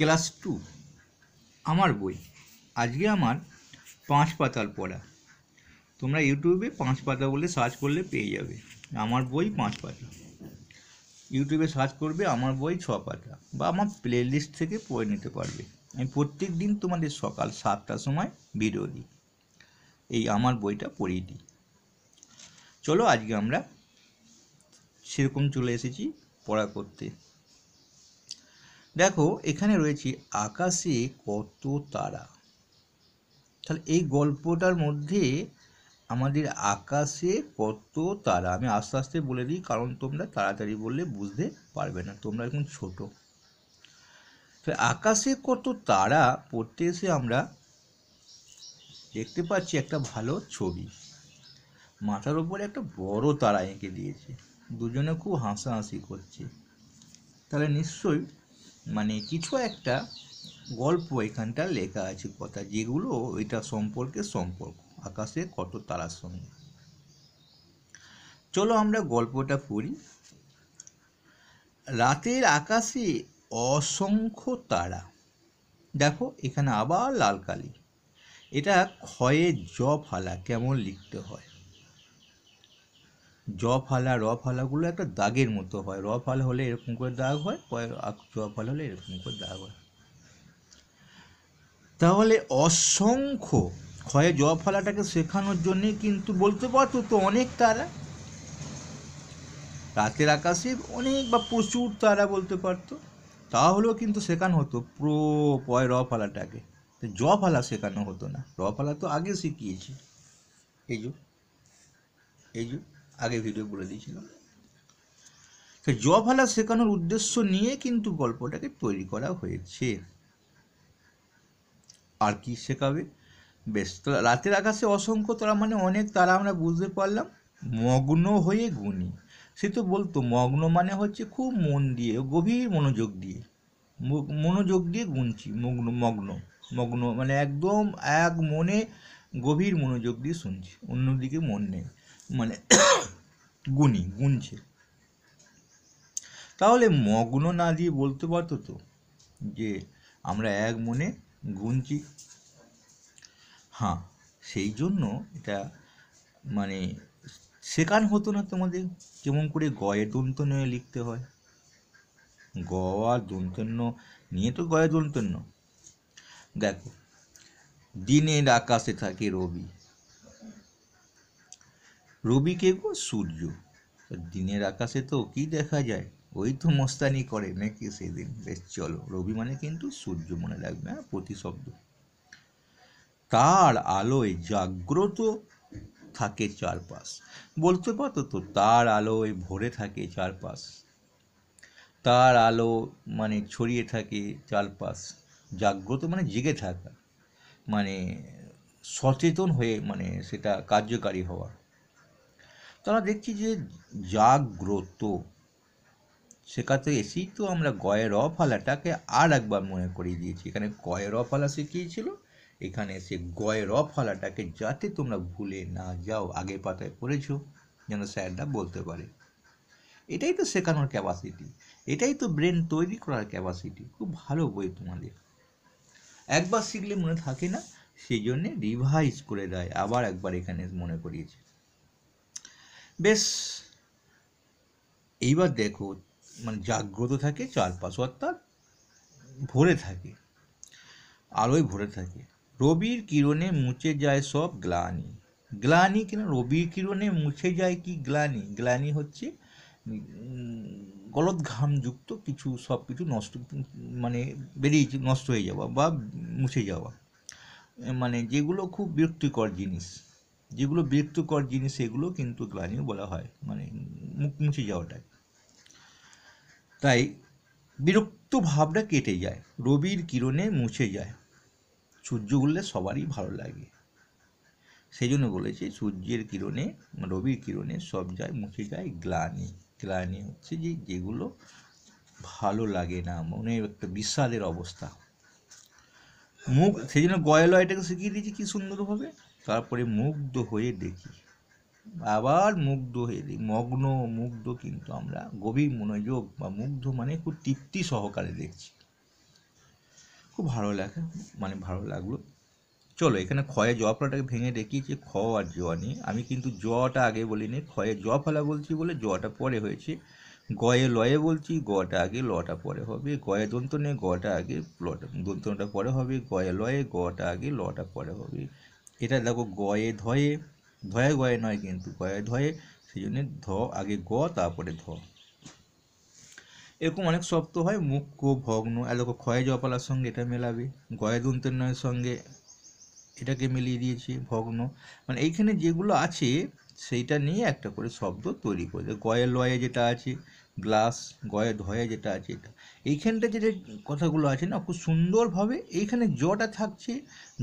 class two আমার বই আজকে আমার পাঁচ পাতাল পড়া তোমরা ইউটিউবে পাঁচ পাতা বলে সার্চ করলে পেয়ে যাবে আমার বই পাঁচ পাতা ইউটিউবে সার্চ করবে আমার বই ছ পাতা বা আমার প্লে লিস্ট থেকে পড়ে নিতে পারবে আমি প্রত্যেক দিন তোমাদের সকাল সাতটার সময় ভিডিও দিই এই আমার বইটা পড়িয়ে দিই চলো আজকে আমরা সেরকম চলে এসেছি পড়া করতে দেখো এখানে রয়েছে আকাশে কত তারা তাহলে এই গল্পটার মধ্যে আমাদের আকাশে কত তারা আমি আস্তে আস্তে বলে দিই কারণ তোমরা তাড়াতাড়ি বললে বুঝতে পারবে না তোমরা এখন ছোটো তো আকাশে কত তারা পড়তে এসে আমরা দেখতে পাচ্ছি একটা ভালো ছবি মাথার ওপরে একটা বড় তারা এঁকে দিয়েছে দুজনে খুব হাসাহাসি করছে তাহলে নিশ্চয়ই মানে কিছু একটা গল্প এখানটা লেখা আছে কথা যেগুলো এটা সম্পর্কে সম্পর্ক আকাশে কত তারার সঙ্গে চলো আমরা গল্পটা পড়ি রাতের আকাশে অসংখ্য তারা দেখো এখানে আবার লাল কালি এটা ক্ষয়ে জ ফালা কেমন লিখতে হয় জ ফালা র ফালাগুলো একটা দাগের মতো হয় র ফালা হলে এরকম করে দাগ হয় জ ফালা হলে এরকম করে দাগ হয় তাহলে অসংখ্য ক্ষয়ে জ ফালাটাকে শেখানোর জন্যে কিন্তু বলতে পারতো তো অনেক তারা রাতের আকাশে অনেক বা প্রচুর তারা বলতে পারতো তাহলেও কিন্তু শেখানো হতো প্রো পয় র ফালাটাকে জ ফালা শেখানো হতো না র ফালা তো আগে শিখিয়েছি এই যে এই যে আগে ভিডিও বলে দিয়েছিলাম তো জভালা শেখানোর উদ্দেশ্য নিয়ে কিন্তু গল্পটাকে তৈরি করা হয়েছে আর কি শেখাবে বেশ তো রাতের আকাশে অসংখ্য তারা মানে অনেক তারা আমরা বুঝতে পারলাম মগ্ন হয়ে গুনি সে তো বলতো মগ্ন মানে হচ্ছে খুব মন দিয়ে গভীর মনোযোগ দিয়ে মনোযোগ দিয়ে গুনছি মগ্ন মগ্ন মগ্ন মানে একদম এক মনে গভীর মনোযোগ দিয়ে শুনছি অন্যদিকে মন নেই মানে গুণী গুনছে তাহলে মগ্ন না দিয়ে বলতে পারতো তো যে আমরা এক মনে গুনছি হ্যাঁ সেই জন্য এটা মানে শেখান হতো না তোমাদের যেমন করে গয়ে নিয়ে লিখতে হয় গ আর দন্তন্য নিয়ে তো গয়ে দন্তন্য দেখো দিনের আকাশে থাকে রবি রবি কে গো সূর্য দিনের আকাশে তো কি দেখা যায় ওই তো মস্তানি করে নাকি সেদিন বেশ চলো রবি মানে কিন্তু সূর্য মনে রাখবে হ্যাঁ প্রতিশব্দ তার আলোয় জাগ্রত থাকে চারপাশ বলতে পারতো তো তার আলোয় ভরে থাকে চারপাশ তার আলো মানে ছড়িয়ে থাকে চারপাশ জাগ্রত মানে জেগে থাকা মানে সচেতন হয়ে মানে সেটা কার্যকারী হওয়া তারা দেখছি যে জাগ্রত শেখাতে এসেই তো আমরা গয়ের অফালাটাকে আর একবার মনে করিয়ে দিয়েছি এখানে গয়ের অফালা শিখিয়েছিল এখানে এসে গয়ের অফালাটাকে যাতে তোমরা ভুলে না যাও আগে পাতায় পড়েছো যেন স্যাররা বলতে পারে এটাই তো শেখানোর ক্যাপাসিটি এটাই তো ব্রেন তৈরি করার ক্যাপাসিটি খুব ভালো বই তোমাদের একবার শিখলে মনে থাকে না সেই জন্যে রিভাইজ করে দেয় আবার একবার এখানে মনে করিয়েছে বেশ এইবার দেখো মানে জাগ্রত থাকে চারপাশ অর্থাৎ ভরে থাকে আলোয় ভরে থাকে রবির কিরণে মুছে যায় সব গ্লানি গ্লানি কেন রবির কিরণে মুছে যায় কি গ্লানি গ্লানি হচ্ছে গলত ঘামযুক্ত কিছু সব কিছু নষ্ট মানে বেরিয়ে নষ্ট হয়ে যাওয়া বা মুছে যাওয়া মানে যেগুলো খুব বিরক্তিকর জিনিস যেগুলো বিরক্তকর জিনিস এগুলো কিন্তু গ্লানিও বলা হয় মানে মুখ মুছে যাওয়াটাই তাই বিরক্ত ভাবটা কেটে যায় রবির কিরণে মুছে যায় সূর্য উঠলে সবারই ভালো লাগে সেই জন্য বলেছে সূর্যের কিরণে রবির কিরণে সব যায় মুছে যায় গ্লানি গ্লানি হচ্ছে যে যেগুলো ভালো লাগে না মনে একটা বিষাদের অবস্থা মুখ সেই জন্য গয়লয়টাকে শিখিয়ে দিয়েছে কী সুন্দরভাবে তারপরে মুগ্ধ হয়ে দেখি আবার মুগ্ধ হয়ে দেখি মগ্ন মুগ্ধ কিন্তু আমরা গভীর মনোযোগ বা মুগ্ধ মানে খুব তৃপ্তি সহকারে দেখছি খুব ভালো লাগে মানে ভালো লাগলো চলো এখানে জ জফলাটাকে ভেঙে যে খ আর জ নিয়ে আমি কিন্তু জটা আগে বলিনি ক্ষয়ে জ ফলা বলছি বলে জটা পরে হয়েছে গয়ে লয়ে বলছি গটা আগে লটা পরে হবে গয়ে দন্ত নেই গটা আগে লটা দন্তটা পরে হবে গয়ে লয়ে গটা আগে লটা পরে হবে এটা দেখো গয়ে ধয়ে ধয়ে গয়ে নয় কিন্তু গয়ে ধয়ে সেই জন্যে ধ আগে গ তারপরে ধ এরকম অনেক শব্দ হয় মুখ্য ভগ্ন এলাকা ক্ষয় জপালার সঙ্গে এটা মেলাবে গয়ে নয়ের সঙ্গে এটাকে মিলিয়ে দিয়েছি ভগ্ন মানে এইখানে যেগুলো আছে সেইটা নিয়ে একটা করে শব্দ তৈরি করে গয়ে লয়ে যেটা আছে গ্লাস গয়ে ধয়ে যেটা আছে এটা এইখানটা যেটা কথাগুলো আছে না খুব সুন্দরভাবে এইখানে জটা থাকছে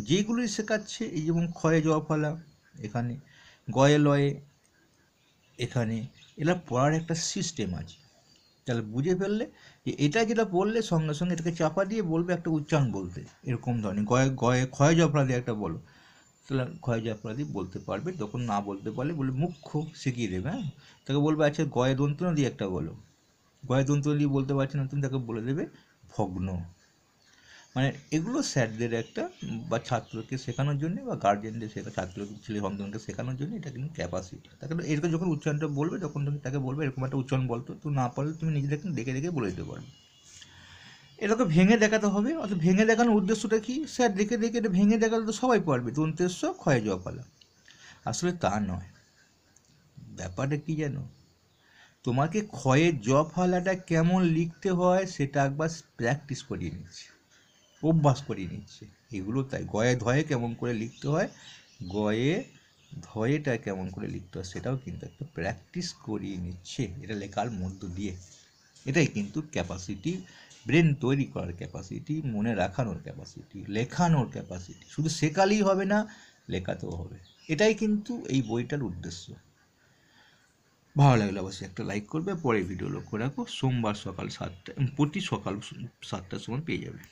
যেগুলি শেখাচ্ছে এই যেমন ক্ষয়ে জয় ফলা এখানে গয়ে লয়ে এখানে এরা পড়ার একটা সিস্টেম আছে তাহলে বুঝে ফেললে যে এটা যেটা বললে সঙ্গে সঙ্গে এটাকে চাপা দিয়ে বলবে একটা উচ্চারণ বলতে এরকম ধরনের গয়ে গয়ে ক্ষয় জফলা দিয়ে একটা বলো তাহলে যে আপনাদি বলতে পারবে তখন না বলতে পারলে বলে মুখ্য শিখিয়ে দেবে হ্যাঁ তাকে বলবে আচ্ছা গয়ে দন্তনা দিয়ে একটা বলো গয়ে দন্তনা দিয়ে বলতে পারছে না তুমি তাকে বলে দেবে ভগ্ন মানে এগুলো স্যারদের একটা বা ছাত্রকে শেখানোর জন্য বা গার্জেনদের শেখা ছাত্র ছেলে সন্তানকে শেখানোর জন্য এটা কিন্তু ক্যাপাসিটি তাকে এরকম যখন উচ্চারণটা বলবে তখন তুমি তাকে বলবে এরকম একটা উচ্চারণ বলতো তুমি না পারলে তুমি নিজেদেরকে দেখে দেখে বলে দিতে পারবে এটাকে ভেঙে দেখাতে হবে অর্থাৎ ভেঙে দেখানোর উদ্দেশ্যটা কি স্যার দেখে দেখে এটা ভেঙে দেখালে তো সবাই পারবে দন্তেশ্ব ক্ষয় পালা আসলে তা নয় ব্যাপারটা কি জানো তোমাকে ক্ষয়ের ফলাটা কেমন লিখতে হয় সেটা একবার প্র্যাকটিস করিয়ে নিচ্ছে অভ্যাস করিয়ে নিচ্ছে এগুলো তাই গয়ে ধয়ে কেমন করে লিখতে হয় গয়ে ধয়েটা কেমন করে লিখতে হয় সেটাও কিন্তু একটা প্র্যাকটিস করিয়ে নিচ্ছে এটা লেখার মধ্য দিয়ে এটাই কিন্তু ক্যাপাসিটি ব্রেন তৈরি করার ক্যাপাসিটি মনে রাখানোর ক্যাপাসিটি লেখানোর ক্যাপাসিটি শুধু শেখালেই হবে না লেখাতেও হবে এটাই কিন্তু এই বইটার উদ্দেশ্য ভালো লাগলে অবশ্যই একটা লাইক করবে পরে ভিডিও লক্ষ্য রাখো সোমবার সকাল সাতটা প্রতি সকাল সাতটার সময় পেয়ে যাবে